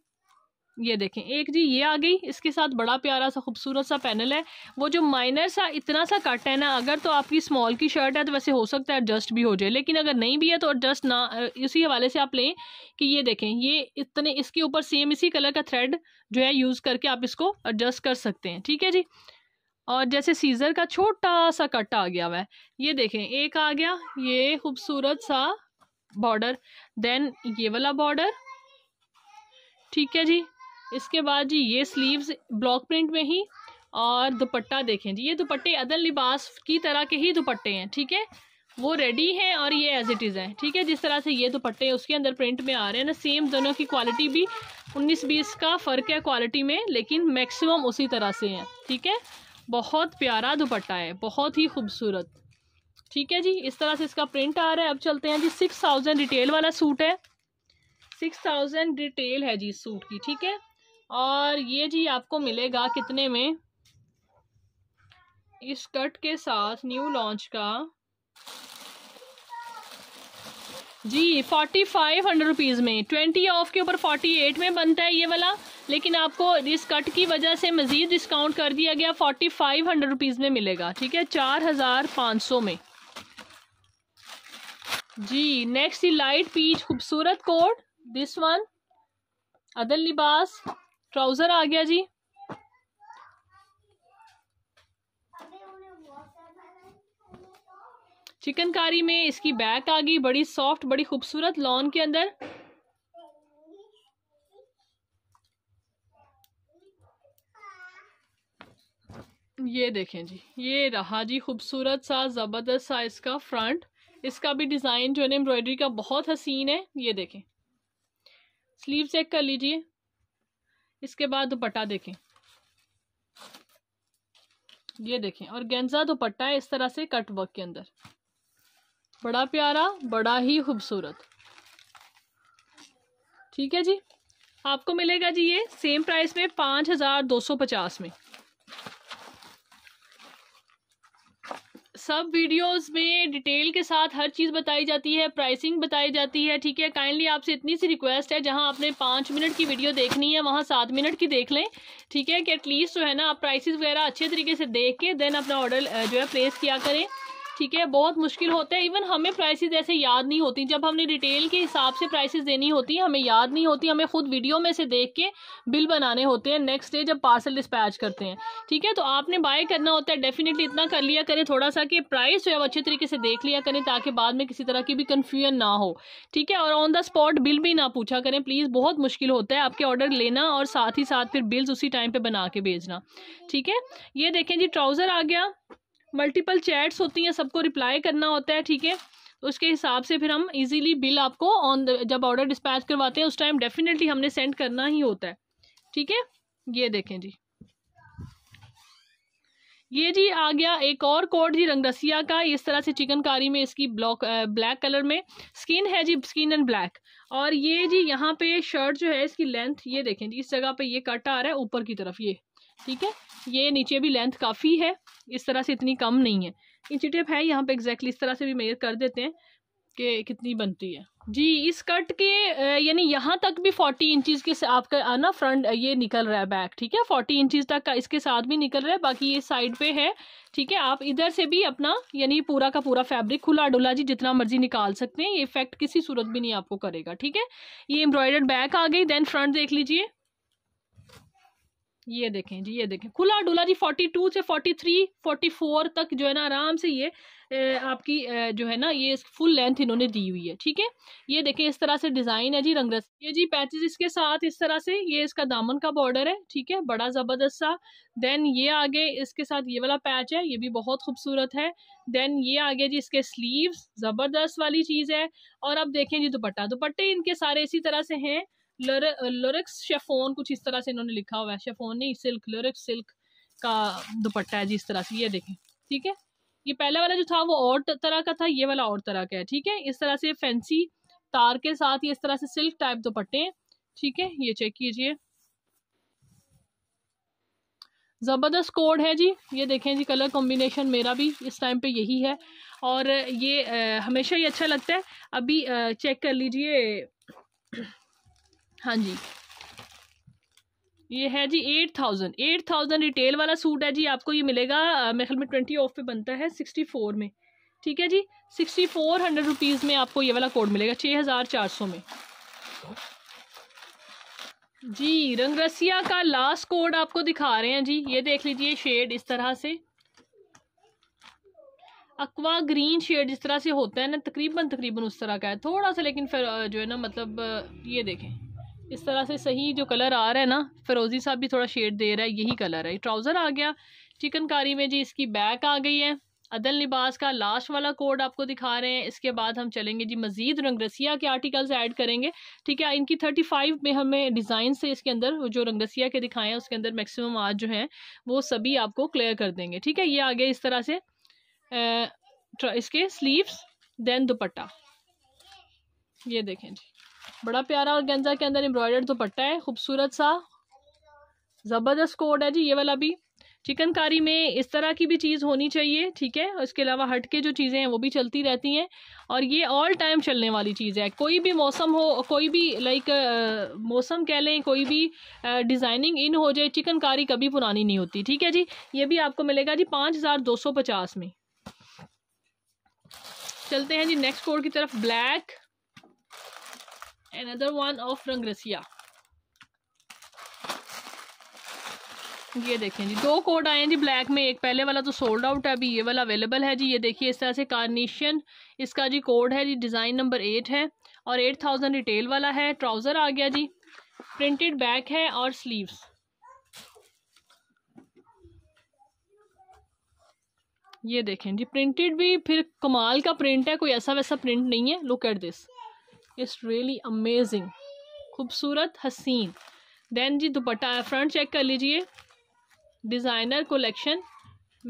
ये देखें एक जी ये आ गई इसके साथ बड़ा प्यारा सा खूबसूरत सा पैनल है वो जो माइनर सा इतना सा कट है ना अगर तो आपकी स्मॉल की शर्ट है तो वैसे हो सकता है एडजस्ट भी हो जाए लेकिन अगर नहीं भी है तो एडजस्ट ना इसी हवाले से आप लें कि ये देखें ये इतने इसके ऊपर सेम इसी कलर का थ्रेड जो है यूज़ करके आप इसको एडजस्ट कर सकते हैं ठीक है जी और जैसे सीज़र का छोटा सा कट आ गया हुआ है ये देखें एक आ गया ये खूबसूरत सा बॉर्डर देन ये वाला बॉर्डर ठीक है जी इसके बाद जी ये स्लीव्स ब्लॉक प्रिंट में ही और दुपट्टा देखें जी ये दुपट्टे अदल लिबास की तरह के ही दुपट्टे हैं ठीक है वो रेडी हैं और ये एज इट इज़ है ठीक है जिस तरह से ये दुपट्टे उसके अंदर प्रिंट में आ रहे हैं ना सेम दोनों की क्वालिटी भी उन्नीस बीस का फ़र्क है क्वालिटी में लेकिन मैक्सिमम उसी तरह से हैं ठीक है बहुत प्यारा दुपट्टा है बहुत ही खूबसूरत ठीक है जी इस तरह से इसका प्रिंट आ रहा है अब चलते हैं जी सिक्स थाउजेंड रिटेल वाला सूट है सिक्स थाउजेंड डिटेल है जी सूट की ठीक है और ये जी आपको मिलेगा कितने में इस कट के साथ न्यू लॉन्च का जी फोर्टी फाइव हंड्रेड रुपीज़ में ट्वेंटी ऑफ के ऊपर फोर्टी एट में बनता है ये वाला लेकिन आपको इस कट की वजह से मज़ीद डिस्काउंट कर दिया गया फोर्टी फाइव हंड्रेड रुपीज़ में मिलेगा ठीक है चार हज़ार पाँच सौ में जी नेक्स्ट लाइट पीच खूबसूरत code this one Adan Libas trouser आ गया जी चिकनकारी में इसकी बैक आ गई बड़ी सॉफ्ट बड़ी खूबसूरत लॉन के अंदर ये देखें जी ये रहा जी खूबसूरत सा ज़बरदस्त सा इसका फ्रंट इसका भी डिज़ाइन जो है एम्ब्रॉयडरी का बहुत हसीन है ये देखें स्लीव चेक कर लीजिए इसके बाद दुपट्टा देखें ये देखें और गेंजा दुपट्टा है इस तरह से कट वर्क के अंदर बड़ा प्यारा बड़ा ही खूबसूरत ठीक है जी आपको मिलेगा जी ये सेम प्राइस में पाँच हज़ार दो सौ पचास में सब वीडियोस में डिटेल के साथ हर चीज़ बताई जाती है प्राइसिंग बताई जाती है ठीक है काइंडली आपसे इतनी सी रिक्वेस्ट है जहां आपने पाँच मिनट की वीडियो देखनी है वहां सात मिनट की देख लें ठीक है कि एटलीस्ट जो है ना आप प्राइसेस वगैरह अच्छे तरीके से देख के देन अपना ऑर्डर जो है प्लेस किया करें ठीक है बहुत मुश्किल होता है इवन हमें प्राइसेस ऐसे याद नहीं होती जब हमने रिटेल के हिसाब से प्राइसेस देनी होती है हमें याद नहीं होती हमें खुद वीडियो में से देख के बिल बनाने होते हैं नेक्स्ट डे जब पार्सल डिस्पैच करते हैं ठीक है तो आपने बाय करना होता है डेफिनेटली इतना कर लिया करें थोड़ा सा कि प्राइस जो है अच्छे तरीके से देख लिया करें ताकि बाद में किसी तरह की भी कन्फ्यूजन ना हो ठीक है और ऑन द स्पॉट बिल भी ना पूछा करें प्लीज़ बहुत मुश्किल होता है आपके ऑर्डर लेना और साथ ही साथ फिर बिल्स उसी टाइम पर बना के भेजना ठीक है ये देखें जी ट्राउज़र आ गया मल्टीपल चैट्स होती हैं सबको रिप्लाई करना होता है ठीक है तो उसके हिसाब से फिर हम इजीली बिल आपको ऑन जब ऑर्डर डिस्पैच करवाते हैं उस टाइम डेफिनेटली हमने सेंड करना ही होता है ठीक है ये देखें जी ये जी आ गया एक और कोड जी रंगरसिया का इस तरह से चिकनकारी में इसकी ब्लॉक ब्लैक कलर में स्किन है जी स्किन एंड ब्लैक और ये जी यहाँ पे शर्ट जो है इसकी लेंथ ये देखें जी इस जगह पे ये कट आ रहा है ऊपर की तरफ ये ठीक है ये नीचे भी लेंथ काफ़ी है इस तरह से इतनी कम नहीं है इंची टेप है यहाँ पे एग्जैक्टली इस तरह से भी मेयर कर देते हैं कि कितनी बनती है जी इस कट के यानी यहाँ तक भी फोर्टी इंचज़ के आपका आना फ्रंट ये निकल रहा है बैक ठीक है फोर्टी इंचज़ तक का इसके साथ भी निकल रहा है बाकी ये साइड पे है ठीक है आप इधर से भी अपना यानी पूरा का पूरा फैब्रिक खुला डुला जी जितना मर्जी निकाल सकते हैं ये इफेक्ट किसी सूरत भी नहीं आपको करेगा ठीक है ये एम्ब्रॉयडर्ड बैक आ गई देन फ्रंट देख लीजिए ये देखें जी ये देखें खुला डुला जी फोर्टी टू से फोर्टी थ्री फोर्टी फोर तक जो है ना आराम से ये आपकी जो है ना ये फुल लेंथ इन्होंने दी हुई है ठीक है ये देखें इस तरह से डिज़ाइन है जी रंगरस ये जी पैचेज इसके साथ इस तरह से ये इसका दामन का बॉर्डर है ठीक है बड़ा ज़बरदस्त सा देन ये आगे इसके साथ ये वाला पैच है ये भी बहुत खूबसूरत है देन ये आगे जी इसके स्लीव ज़बरदस्त वाली चीज़ है और अब देखें जी दुपट्टा दुपट्टे इनके सारे इसी तरह से हैं लोरिक्स शेफोन कुछ इस तरह से इन्होंने लिखा हुआ है शेफोन नहीं सिल्क लोरिक्स सिल्क का दुपट्टा है जी इस तरह से ये देखें ठीक है ये पहला वाला जो था वो और तरह का था ये वाला और तरह का है ठीक है इस तरह से फैंसी तार के साथ ये इस तरह से सिल्क टाइप दुपट्टे हैं ठीक है ये चेक कीजिए ज़बरदस्त कोड है जी ये देखें जी कलर कॉम्बिनेशन मेरा भी इस टाइम पे यही है और ये आ, हमेशा ही अच्छा लगता है अभी आ, चेक कर लीजिए हाँ जी ये है जी eight thousand eight thousand retail वाला सूट है जी आपको ये मिलेगा मेरे ख्याल में ट्वेंटी ऑफ पे बनता है सिक्सटी फोर में ठीक है जी सिक्सटी फोर हंड्रेड रुपीज़ में आपको ये वाला कोड मिलेगा छः हज़ार चार सौ में जी रंगरसिया का लास्ट कोड आपको दिखा रहे हैं जी ये देख लीजिए शेड इस तरह से अक्वा ग्रीन शेड जिस तरह से होता है ना तकरीबन तकरीबन उस तरह का है थोड़ा सा लेकिन फिर जो है ना मतलब ये देखें इस तरह से सही जो कलर आ रहा है ना फिरोजी साहब भी थोड़ा शेड दे रहा है यही कलर है ट्राउज़र आ गया चिकनकारी में जी इसकी बैक आ गई है अदल लिबास का लास्ट वाला कोड आपको दिखा रहे हैं इसके बाद हम चलेंगे जी मज़ीद रंगरसिया के आर्टिकल्स ऐड करेंगे ठीक है इनकी थर्टी फाइव में हमें डिज़ाइन से इसके अंदर जो रंगरसिया के दिखाए हैं उसके अंदर मैक्सिमम आज जो हैं वो सभी आपको क्लियर कर देंगे ठीक है ये आ गया इस तरह से इसके स्लीव्स देन दुपट्टा ये देखें जी बड़ा प्यारा और गेंजा के अंदर एम्ब्रॉयडर्ड दुपट्टा है खूबसूरत सा ज़बरदस्त कोड है जी ये वाला भी चिकनकारी में इस तरह की भी चीज़ होनी चाहिए ठीक है इसके अलावा हट के जो चीज़ें हैं वो भी चलती रहती हैं और ये ऑल टाइम चलने वाली चीज़ है कोई भी मौसम हो कोई भी लाइक मौसम कह लें कोई भी डिज़ाइनिंग इन हो जाए चिकनकारी कभी पुरानी नहीं होती ठीक है जी ये भी आपको मिलेगा जी पाँच हज़ार दो सौ पचास में चलते हैं जी नेक्स्ट कोड की तरफ ब्लैक another one of रंग रसिया ये देखें जी दो कोड आए हैं जी ब्लैक में एक पहले वाला तो सोल्ड आउट है अभी ये वाला अवेलेबल है जी ये देखिए इस तरह से कार्निशियन इसका जी कोड है जी डिज़ाइन नंबर एट है और एट थाउजेंड रिटेल वाला है ट्राउज़र आ गया जी प्रिंटेड बैक है और स्लीव्स ये देखें जी प्रिंटेड भी फिर कमाल का प्रिंट है कोई ऐसा वैसा प्रिंट नहीं है look at this is really amazing खूबसूरत हसीन देन जी दुपट्टा फ्रंट चेक कर लीजिए डिज़ाइनर कलेक्शन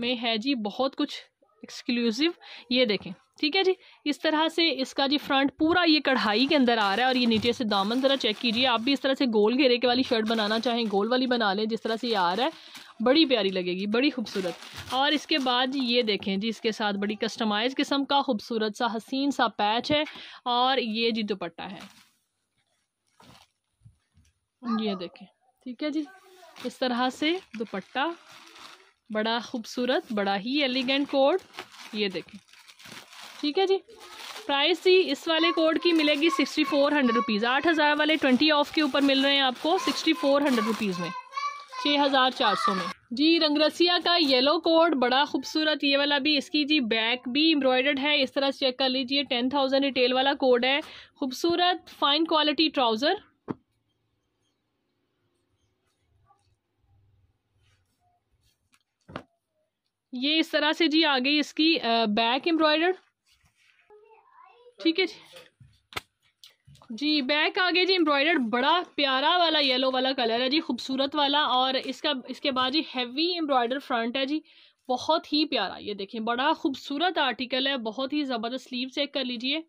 में है जी बहुत कुछ एक्सक्लूसिव ये देखें ठीक है जी इस तरह से इसका जी फ्रंट पूरा ये कढ़ाई के अंदर आ रहा है और ये नीचे से दामन ज़रा चेक कीजिए आप भी इस तरह से गोल घेरे के वाली शर्ट बनाना चाहें गोल वाली बना लें जिस तरह से ये आ रहा है बड़ी प्यारी लगेगी बड़ी खूबसूरत और इसके बाद ये देखें जी इसके साथ बड़ी कस्टमाइज किस्म का खूबसूरत सा हसीन सा पैच है और ये जी दुपट्टा है ये देखें ठीक है जी इस तरह से दुपट्टा बड़ा खूबसूरत बड़ा ही एलिगेंट कोड ये देखें ठीक है जी प्राइस ही इस वाले कोड की मिलेगी सिक्सटी फोर हंड्रेड रुपीज़ आठ हज़ार वाले ट्वेंटी ऑफ के ऊपर मिल रहे हैं आपको सिक्सटी फोर हंड्रेड रुपीज़ में 6400 हज़ार चार सौ में जी रंगरसिया का येलो कोड बड़ा खूबसूरत ये वाला भी इसकी जी बैक भी एम्ब्रॉयडर्ड है इस तरह से चेक कर लीजिए टेन थाउजेंड रिटेल वाला कोड है खूबसूरत फाइन क्वालिटी ट्राउज़र ये इस तरह से जी आ गई इसकी बैक एम्ब्रॉयडर्ड ठीक है जी जी बैक आगे जी एम्ब्रॉयडर्ड बड़ा प्यारा वाला येलो वाला कलर है जी खूबसूरत वाला और इसका इसके बाद जी हैवी एम्ब्रॉयडर फ्रंट है जी बहुत ही प्यारा ये देखें बड़ा खूबसूरत आर्टिकल है बहुत ही ज़बरदस्त स्लीव चेक कर लीजिए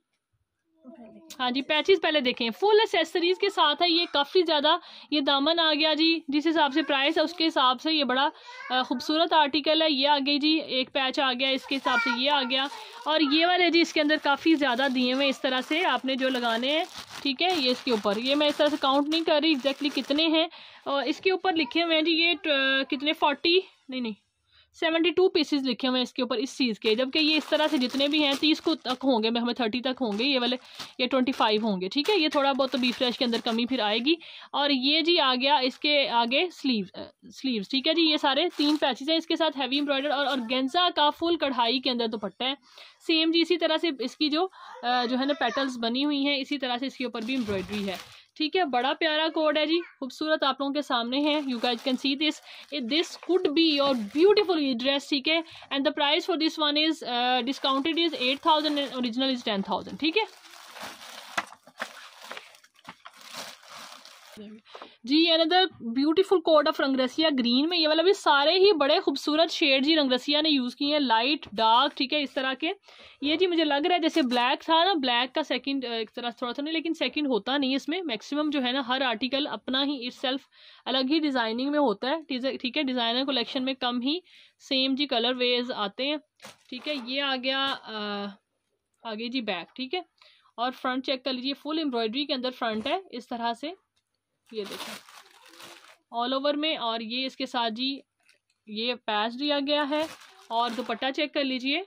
हाँ जी पैचेस पहले देखें फुल एसेसरीज के साथ है ये काफ़ी ज़्यादा ये दामन आ गया जी जिस हिसाब से प्राइस है उसके हिसाब से ये बड़ा खूबसूरत आर्टिकल है ये आ गई जी एक पैच आ गया इसके हिसाब से ये आ गया और ये वाले जी इसके अंदर काफ़ी ज़्यादा दिए हुए इस तरह से आपने जो लगाने हैं ठीक है ये इसके ऊपर ये मैं इस तरह से काउंट नहीं कर रही एग्जैक्टली कितने हैं इसके ऊपर लिखे हुए हैं जी ये कितने फोर्टी नहीं नहीं सेवेंटी टू पीसेज लिखे हुए हैं इसके ऊपर इस चीज़ के जबकि ये इस तरह से जितने भी हैं तीस को तक होंगे मैं हमें थर्टी तक होंगे ये वाले ये ट्वेंटी फाइव होंगे ठीक है ये थोड़ा बहुत तो बी फ्रेश के अंदर कमी फिर आएगी और ये जी आ गया इसके आगे स्लीव स्लीव्स ठीक है जी ये सारे तीन पैचेज हैं इसके साथ हैवी एम्ब्रॉयडर और, और गेंजा का फुल कढ़ाई के अंदर दुपट्टा है सेम जी इसी तरह से इसकी जो जो है ना पेटल्स बनी हुई हैं इसी तरह से इसके ऊपर भी एम्ब्रॉयडरी है ठीक है बड़ा प्यारा कोड है जी खूबसूरत आप लोगों के सामने है you guys can see this this could be your beautiful dress ठीक है and the price for this one is discounted is eight thousand and original is ten thousand ठीक है में जी another beautiful code of Rangrasiya green में ये वाला भी सारे ही बड़े खूबसूरत शेड जी रंगरसिया ने यूज़ किए हैं लाइट डार्क ठीक है इस तरह के ये जी मुझे लग रहा है जैसे ब्लैक था ना ब्लैक का सेकंड एक तरह थोड़ा सा नहीं लेकिन सेकंड होता नहीं इसमें मैक्सिमम जो है ना हर आर्टिकल अपना ही इट सेल्फ अलग ही डिज़ाइनिंग में होता है ठीक है डिज़ाइनर कलेक्शन में कम ही सेम जी कलर वेज आते हैं ठीक है ये आ गया आगे जी बैक ठीक है और फ्रंट चेक कर लीजिए फुल एम्ब्रॉयडरी के अंदर फ्रंट है इस तरह से ये देखें ऑल ओवर में और ये इसके साथ जी ये पैच दिया गया है और दुपट्टा चेक कर लीजिए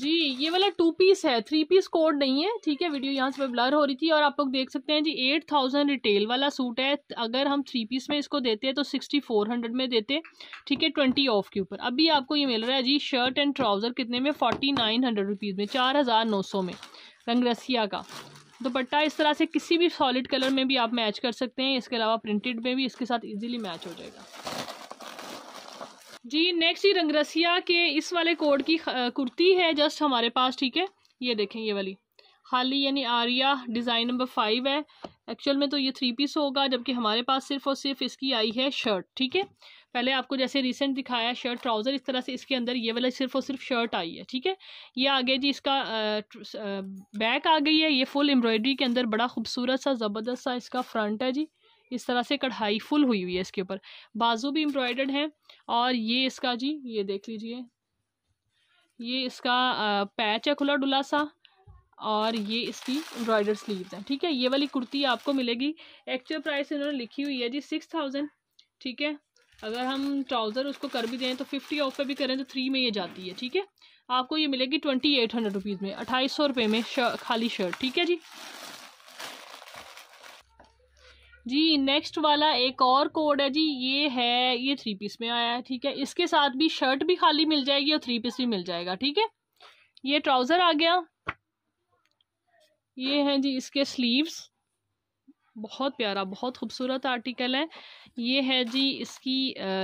जी ये वाला टू पीस है थ्री पीस कोड नहीं है ठीक है वीडियो यहाँ से ब्लर हो रही थी और आप लोग देख सकते हैं जी एट थाउजेंड रिटेल वाला सूट है अगर हम थ्री पीस में इसको देते हैं तो सिक्सटी फोर हंड्रेड में देते ठीक है ट्वेंटी ऑफ के ऊपर अभी आपको ये मिल रहा है जी शर्ट एंड ट्राउज़र कितने में फोर्टी नाइन हंड्रेड रुपीज़ में चार हज़ार नौ सौ में रंगरसिया का दुपट्टा इस तरह से किसी भी सॉलिड कलर में भी आप मैच कर सकते हैं इसके अलावा प्रिंटेड में भी इसके साथ इजीली मैच हो जाएगा जी नेक्स्ट ये रंगरसिया के इस वाले कोड की कुर्ती है जस्ट हमारे पास ठीक है ये देखें ये वाली खाली यानी आर्या डिज़ाइन नंबर फाइव है एक्चुअल में तो ये थ्री पीस होगा जबकि हमारे पास सिर्फ और सिर्फ इसकी आई है शर्ट ठीक है पहले आपको जैसे रिसेंट दिखाया शर्ट ट्राउज़र इस तरह से इसके अंदर ये वाला सिर्फ और सिर्फ शर्ट आई है ठीक है ये आगे जी इसका बैक आ गई है ये फुल एम्ब्रॉयडरी के अंदर बड़ा खूबसूरत सा ज़बरदस्त सा इसका फ्रंट है जी इस तरह से कढ़ाई फुल हुई हुई है इसके ऊपर बाजू भी एम्ब्रॉयडर्ड है और ये इसका जी ये देख लीजिए ये इसका पैच है खुला डुला सा और ये इसकी एम्ब्रॉयडर स्लीव्स हैं ठीक है ये वाली कुर्ती आपको मिलेगी एक्चुअल प्राइस इन्होंने लिखी हुई है जी सिक्स थाउजेंड ठीक है अगर हम ट्राउज़र उसको कर भी दें तो फिफ्टी ऑफ पे भी करें तो थ्री में ये जाती है ठीक है आपको ये मिलेगी ट्वेंटी एट हंड्रेड रुपीज़ में अट्ठाईस सौ रुपये में शर, खाली शर्ट ठीक है जी जी नेक्स्ट वाला एक और कोड है जी ये है ये थ्री पीस में आया है ठीक है इसके साथ भी शर्ट भी खाली मिल जाएगी और थ्री पीस भी मिल जाएगा ठीक है ये ट्राउज़र आ गया ये हैं जी इसके स्लीव्स बहुत प्यारा बहुत खूबसूरत आर्टिकल है ये है जी इसकी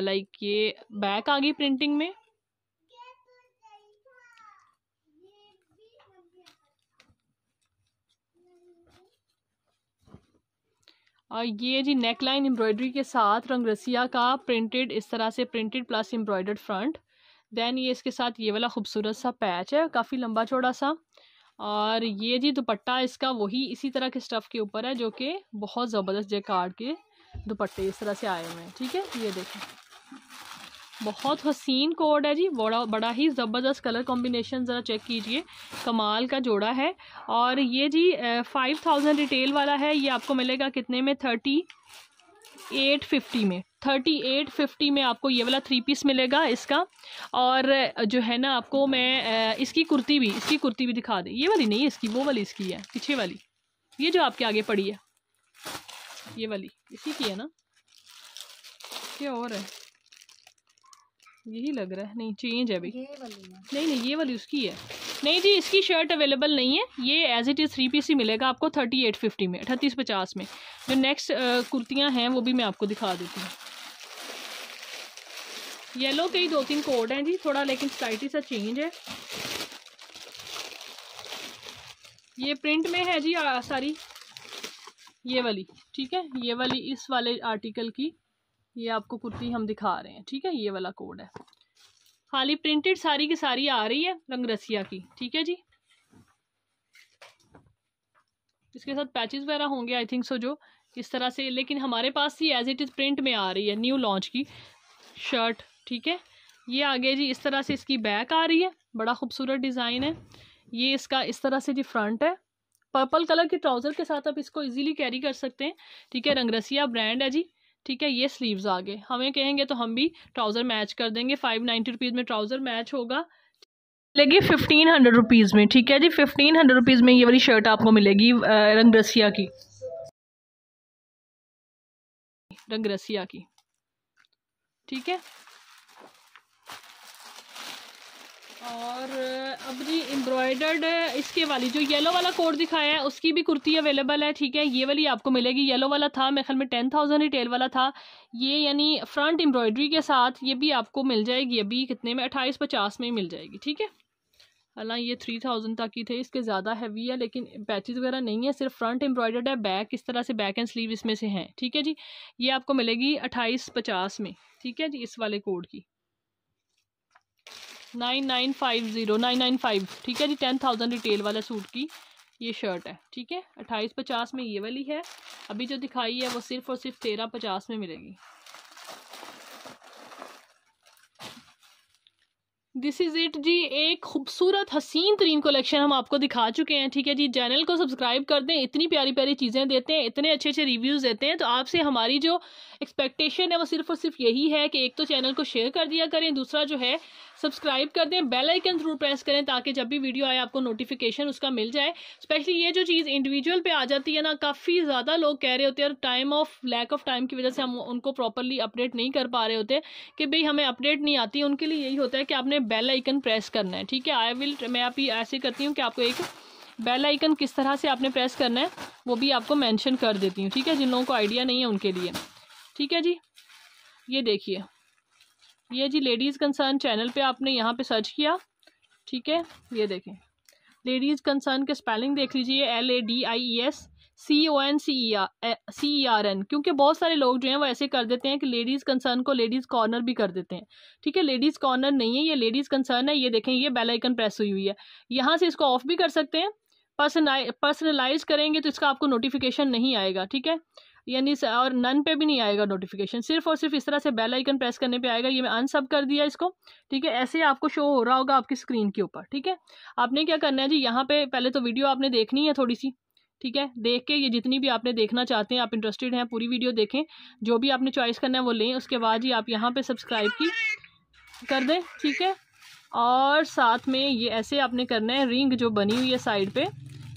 लाइक ये बैक आ गई प्रिंटिंग में और ये जी नेक लाइन एम्ब्रॉयडरी के साथ रंग रसिया का प्रिंटेड इस तरह से printed plus embroidered front then ये इसके साथ ये वाला खूबसूरत सा पैच है काफ़ी लंबा चौड़ा सा और ये जी दुपट्टा इसका वही इसी तरह के स्टफ़ के ऊपर है जो कि बहुत ज़बरदस्त जैकार्ड के दुपट्टे इस तरह से आए हुए हैं ठीक है ये देखें बहुत हसीन कोड है जी बड़ा बड़ा ही ज़बरदस्त कलर कॉम्बिनेशन ज़रा चेक कीजिए कमाल का जोड़ा है और ये जी फाइव थाउजेंड रिटेल वाला है ये आपको मिलेगा कितने में थर्टी एट फिफ्टी में थर्टी एट फिफ्टी में आपको ये वाला थ्री पीस मिलेगा इसका और जो है ना आपको मैं इसकी कुर्ती भी इसकी कुर्ती भी दिखा दें ये वाली नहीं इसकी वो वाली इसकी है पीछे वाली ये जो आपके आगे पड़ी है ये वाली इसी की है ना क्या और है यही लग रहा है नहीं चेंज है भाई नहीं नहीं ये वाली उसकी है नहीं जी इसकी शर्ट अवेलेबल नहीं है ये as it is three piece ही मिलेगा आपको थर्टी एट फिफ्टी में अठतीस पचास में जो नेक्स्ट कुर्तियाँ हैं वो भी मैं आपको दिखा देती हूँ येलो के ही दो तीन कोड हैं जी थोड़ा लेकिन स्लाइटी सा चेंज है ये प्रिंट में है जी आ, सारी ये वाली ठीक है ये वाली इस वाले आर्टिकल की ये आपको कुर्ती हम दिखा रहे हैं ठीक है ये वाला कोड है खाली प्रिंटेड सारी की सारी आ रही है रंग रसिया की ठीक है जी इसके साथ पैचेस वगैरह होंगे आई थिंक सो जो इस तरह से लेकिन हमारे पास ही एज इट इज़ प्रिंट में आ रही है न्यू लॉन्च की शर्ट ठीक है ये आगे जी इस तरह से इसकी बैक आ रही है बड़ा खूबसूरत डिज़ाइन है ये इसका इस तरह से जी फ्रंट है पर्पल कलर के ट्राउज़र के साथ आप इसको इजीली कैरी कर सकते हैं ठीक है रंगरसिया ब्रांड है जी ठीक है ये स्लीव्स आ गए हमें कहेंगे तो हम भी ट्राउज़र मैच कर देंगे फाइव नाइन्टी रुपीज़ में ट्राउज़र मैच होगा मिलेगी फिफ्टीन हंड्रेड रुपीज़ में ठीक है जी फिफ्टीन हंड्रेड रुपीज़ में ये वाली शर्ट आपको मिलेगी रंगरसिया की रंगरसिया की ठीक है और अब जी एम्ब्रॉयडर्ड इसके वाली जो येलो वाला कोड दिखाया है उसकी भी कुर्ती अवेलेबल है ठीक है ये वाली आपको मिलेगी येलो वाला था मेरे ख्याल में टेन थाउजेंड रिटेल वाला था ये यानी फ्रंट एम्ब्रॉयडरी के साथ ये भी आपको मिल जाएगी अभी कितने में अट्ठाईस पचास में ही मिल जाएगी ठीक है हालांकि ये थ्री थाउजेंड तक ही थे इसके ज़्यादा हैवी है लेकिन पैचेज वगैरह नहीं है सिर्फ फ्रंट एम्ब्रॉयडर्ड है बैक इस तरह से बैक एंड स्लीव इसमें से हैं ठीक है जी ये आपको मिलेगी अट्ठाईस पचास में ठीक है जी इस वाले कोड की nine nine five zero nine nine five ठीक है जी टेन थाउजेंड रिटेल वाला सूट की ये शर्ट है ठीक है अट्ठाईस पचास में ये वाली है अभी जो दिखाई है वो सिर्फ और सिर्फ तेरह पचास में मिलेगी दिस इज़ इट जी एक खूबसूरत हसीन तरीन कलेक्शन हम आपको दिखा चुके हैं ठीक है जी चैनल को सब्सक्राइब कर दें इतनी प्यारी प्यारी चीज़ें देते हैं इतने अच्छे अच्छे रिव्यूज़ देते हैं तो आपसे हमारी जो एक्सपेक्टेशन है वो सिर्फ और सिर्फ यही है कि एक तो चैनल को शेयर कर दिया करें दूसरा जो है सब्सक्राइब कर दें बेल आइकन जरूर प्रेस करें ताकि जब भी वीडियो आए आपको नोटिफिकेशन उसका मिल जाए स्पेशली ये जो चीज़ इंडिविजुअल पे आ जाती है ना काफ़ी ज़्यादा लोग कह रहे होते हैं और time of lack of time की वजह से हम उनको प्रॉपरली अपडेट नहीं कर पा रहे होते कि भाई हमें अपडेट नहीं आती उनके लिए यही होता है कि आपने बेल आइकन प्रेस करना है ठीक है आई विल मैं आप ऐसे करती हूँ कि आपको एक बेल आइकन किस तरह से आपने प्रेस करना है वो भी आपको मैंशन कर देती हूँ ठीक है जिन लोगों को आइडिया नहीं है उनके लिए ठीक है जी ये देखिए ये जी लेडीज़ कंसर्न चैनल पे आपने यहाँ पे सर्च किया ठीक है ये देखें लेडीज़ कंसर्न के स्पेलिंग देख लीजिए L e e A D I E S C O N C E R C E R N क्योंकि बहुत सारे लोग जो हैं वो ऐसे कर देते हैं कि लेडीज़ कंसर्न को लेडीज़ कॉर्नर भी कर देते हैं ठीक है लेडीज़ कॉर्नर नहीं है ये लेडीज़ कंसर्न है ये देखें ये बेलाइकन प्रेस हुई हुई है यहाँ से इसको ऑफ भी कर सकते हैं पर्सनलाइज करेंगे तो इसका आपको नोटिफिकेशन नहीं आएगा ठीक है यानी और नन पे भी नहीं आएगा नोटिफिकेशन सिर्फ और सिर्फ इस तरह से बेल आइकन प्रेस करने पे आएगा ये मैं अनसब कर दिया इसको ठीक है ऐसे ही आपको शो हो रहा होगा आपकी स्क्रीन के ऊपर ठीक है आपने क्या करना है जी यहाँ पे पहले तो वीडियो आपने देखनी है थोड़ी सी ठीक है देख के ये जितनी भी आपने देखना चाहते हैं आप इंटरेस्टेड हैं पूरी वीडियो देखें जो भी आपने चॉइस करना है वो लें उसके बाद ही आप यहाँ पर सब्सक्राइब की कर दें ठीक है और साथ में ये ऐसे आपने करना है रिंग जो बनी हुई है साइड पर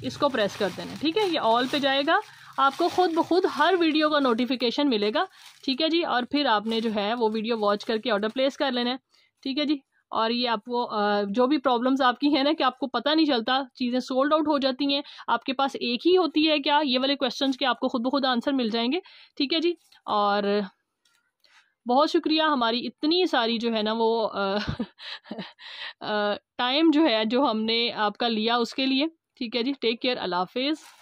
इसको प्रेस कर देना ठीक है ये ऑल पे जाएगा आपको खुद ब खुद हर वीडियो का नोटिफिकेशन मिलेगा ठीक है जी और फिर आपने जो है वो वीडियो वॉच करके ऑर्डर प्लेस कर लेना है ठीक है जी और ये आपको जो भी प्रॉब्लम्स आपकी हैं ना कि आपको पता नहीं चलता चीज़ें सोल्ड आउट हो जाती हैं आपके पास एक ही होती है क्या ये वाले क्वेश्चन के आपको खुद ब खुद आंसर मिल जाएंगे ठीक है जी और बहुत शुक्रिया हमारी इतनी सारी जो है ना वो टाइम जो है जो हमने आपका लिया उसके लिए ठीक है जी टेक केयर अल्लाह हाफिज़